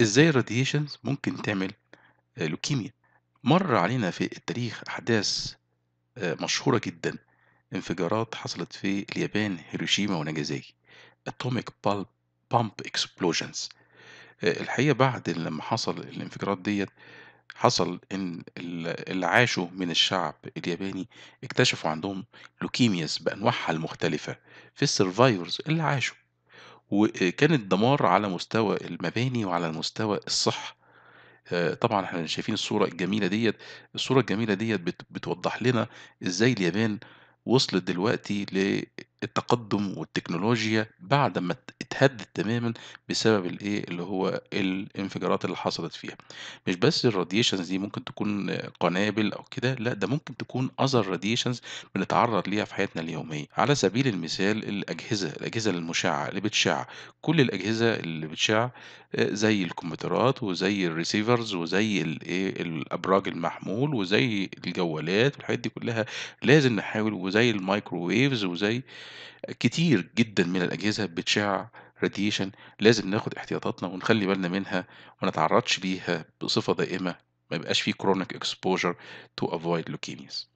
إزاي الراديشنز ممكن تعمل لوكيميا آه، مر علينا في التاريخ أحداث آه، مشهورة جدا انفجارات حصلت في اليابان هيروشيما وناجازاكي اتوميك بامب اكسبلوجنز الحقيقة بعد لما حصل الانفجارات ديت حصل ان اللي عاشوا من الشعب الياباني اكتشفوا عندهم لوكيمياز بانواعها المختلفه في السرفايفرز اللي عاشوا وكان الدمار على مستوى المباني وعلى مستوى الصحة آه، طبعا احنا شايفين الصورة الجميلة ديت الصورة الجميلة ديت بتوضح لنا ازاي اليابان وصلت دلوقتي للتقدم والتكنولوجيا بعد ما اتهدد تماما بسبب الايه اللي هو الانفجارات اللي حصلت فيها مش بس الراديشنز دي ممكن تكون قنابل او كده لا ده ممكن تكون اذر راديشنز بنتعرض ليها في حياتنا اليوميه على سبيل المثال الاجهزه الاجهزه المشعه اللي بتشع كل الاجهزه اللي بتشع آه، زي الكمبيوترات وزي الريسيفرز وزي الايه الابراج المحمول وزي الجوالات والحاجات دي كلها لازم نحاول وزي المايكروويفز وزي كتير جدًا من الأجهزة بتشِع radiation لازم ناخد احتياطاتنا ونخلّي بالنا منها وما نتعرّضش ليها بصفة دائمة، ما يبقاش فيه chronic exposure to avoid leukemias.